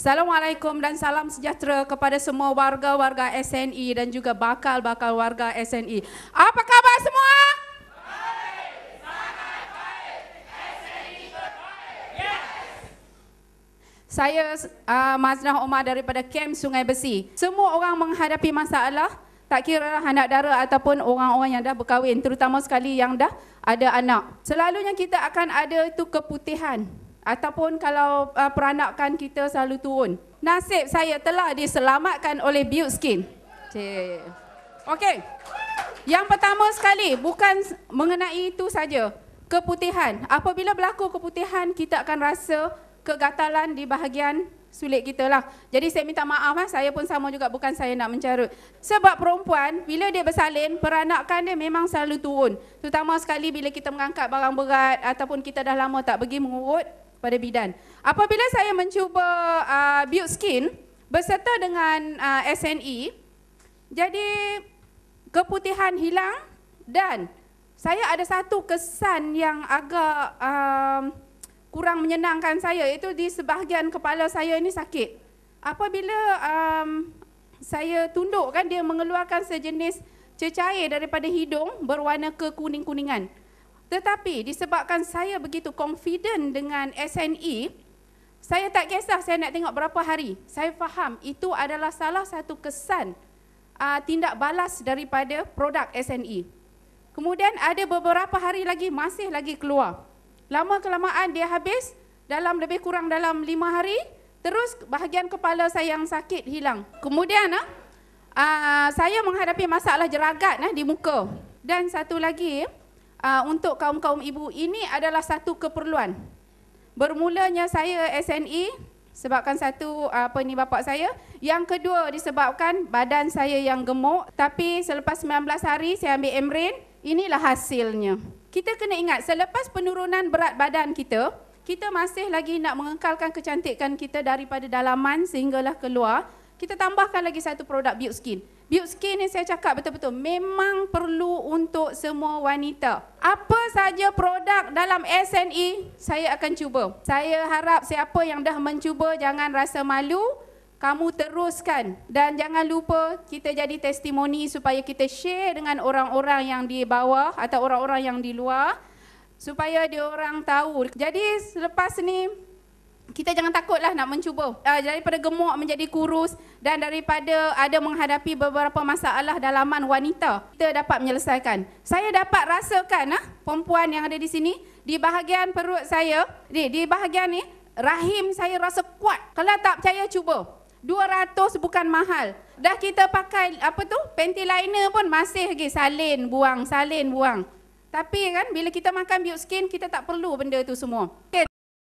Assalamualaikum dan salam sejahtera kepada semua warga-warga SNI e dan juga bakal-bakal warga SNI. E. Apa khabar semua? Saya uh, Maznah Omar daripada Kem Sungai Besi. Semua orang menghadapi masalah, tak kira anak dara ataupun orang-orang yang dah berkahwin, terutama sekali yang dah ada anak. Selalunya kita akan ada itu keputihan ataupun kalau uh, peranakan kita selalu turun. Nasib saya telah diselamatkan oleh Build Skin. Okay. Yang pertama sekali bukan mengenai itu saja, keputihan. Apabila berlaku keputihan, kita akan rasa kegatalan di bahagian sulit kita lah. Jadi saya minta maaf lah, saya pun sama juga bukan saya nak mencarut. Sebab perempuan bila dia bersalin, peranakan dia memang selalu turun. Terutama sekali bila kita mengangkat barang berat ataupun kita dah lama tak pergi mengurut, pada bidan. Apabila saya mencuba uh, build skin berserta dengan uh, SNE, jadi keputihan hilang dan saya ada satu kesan yang agak um, kurang menyenangkan saya iaitu di sebahagian kepala saya ini sakit. Apabila um, saya tunduk kan dia mengeluarkan sejenis cecair daripada hidung berwarna kekuning-kuningan. Tetapi disebabkan saya begitu confident dengan SNE, saya tak kisah saya nak tengok berapa hari. Saya faham itu adalah salah satu kesan uh, tindak balas daripada produk SNE. Kemudian ada beberapa hari lagi masih lagi keluar. Lama kelamaan dia habis dalam lebih kurang dalam lima hari. Terus bahagian kepala saya yang sakit hilang. Kemudian uh, saya menghadapi masalah jeragat uh, di muka. Dan satu lagi, uh, untuk kaum-kaum ibu ini adalah satu keperluan. Bermulanya saya SNE sebabkan satu ah, apa ni bapak saya, yang kedua disebabkan badan saya yang gemuk tapi selepas 19 hari saya ambil Emrin, inilah hasilnya. Kita kena ingat selepas penurunan berat badan kita, kita masih lagi nak mengekalkan kecantikan kita daripada dalaman sehinggalah keluar kita tambahkan lagi satu produk Build Skin. Build Skin ni saya cakap betul-betul memang perlu untuk semua wanita. Apa saja produk dalam SNE saya akan cuba. Saya harap siapa yang dah mencuba jangan rasa malu. Kamu teruskan dan jangan lupa kita jadi testimoni supaya kita share dengan orang-orang yang di bawah atau orang-orang yang di luar supaya dia orang tahu. Jadi selepas ni kita jangan takutlah nak mencuba uh, daripada gemuk menjadi kurus dan daripada ada menghadapi beberapa masalah dalaman wanita kita dapat menyelesaikan. Saya dapat rasakan uh, perempuan yang ada di sini di bahagian perut saya, di di bahagian ni rahim saya rasa kuat. Kalau tak percaya cuba. 200 bukan mahal. Dah kita pakai apa tu? Panty liner pun masih lagi salin buang, salin buang. Tapi kan bila kita makan biuk skin kita tak perlu benda tu semua. Okay.